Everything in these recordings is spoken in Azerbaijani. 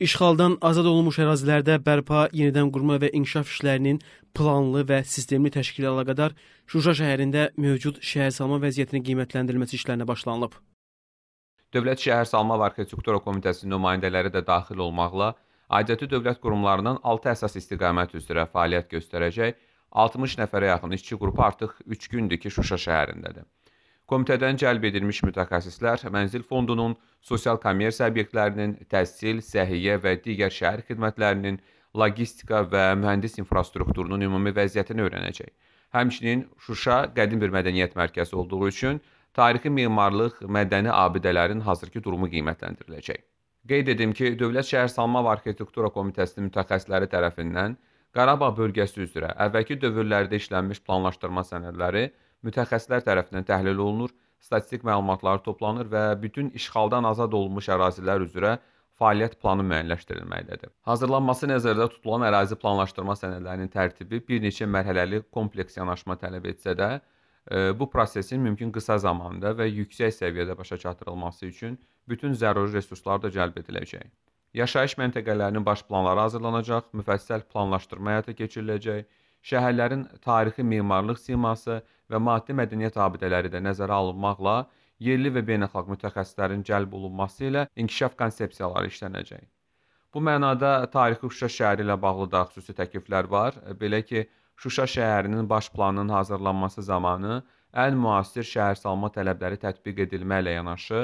İşğaldan azad olunmuş ərazilərdə bərpa, yenidən qurma və inkişaf işlərinin planlı və sistemli təşkili əlaqədar Şuşa şəhərində mövcud şəhərsalma vəziyyətinin qiymətləndirilməsi işlərinə başlanılıb. Dövlət Şəhərsalma və Arxitektura Komitəsinin nümayəndələri də daxil olmaqla aidiyyəti dövlət qurumlarından 6 əsas istiqamət üzrə fəaliyyət göstərəcək 60 nəfərə yaxın işçi qrupu artıq 3 gündür ki, Şuşa şəhərindədir. Komitədən cəlb edilmiş mütəxəssislər mənzil fondunun sosial kommersiya obyektlərinin təhsil, səhiyyə və digər şəhər xidmətlərinin logistika və mühəndis infrastrukturunun ümumi vəziyyətini öyrənəcək. Həmçinin Şuşa qədim bir mədəniyyət mərkəzi olduğu üçün tarixi memarlıq, mədəni abidələrin hazırki durumu qiymətləndiriləcək. Qeyd edim ki, Dövlət Şəhərsalma və Arxitektura Komitəsinin mütəxəssisləri tərəfindən Qarabağ bölgəsi üzrə əvvəlki dövrlərdə işlənmiş planlaşdırma sənədləri mütəxəssislər tərəfindən təhlil olunur, statistik məlumatlar toplanır və bütün işğaldan azad olunmuş ərazilər üzrə fəaliyyət planı müəyyənləşdirilməkdədir. Hazırlanması nəzərdə tutulan ərazi planlaşdırma sənədlərinin tərtibi bir neçə mərhələli kompleks yanaşma tələb etsə də, e, bu prosesin mümkün qısa zamanda və yüksək səviyyədə başa çatdırılması üçün bütün zəruri resurslar da cəlb ediləcək. Yaşayış məntəqələrinin baş planları hazırlanacaq, müfəssəl planlaşdırma həyata keçiriləcək, şəhərlərin tarixi memarlıq siması və maddi mədəniyyət abidələri də nəzərə alınmaqla yerli və beynəlxalq mütəxəssislərin cəlb olunması ilə inkişaf konsepsiyaları işlənəcək. Bu mənada tarixi Şuşa şəhəri ilə bağlı da xüsusi təkliflər var. Belə ki, Şuşa şəhərinin baş planının hazırlanması zamanı ən müasir şəhərsalma tələbləri tətbiq edilməklə yanaşı,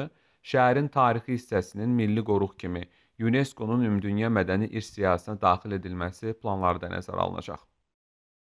şəhərin tarixi hissəsinin milli qoruq kimi UNESCO-nun Ümumdünya Mədəni İrs siyasətinə daxil edilməsi planlarda nəzərə alınacaq.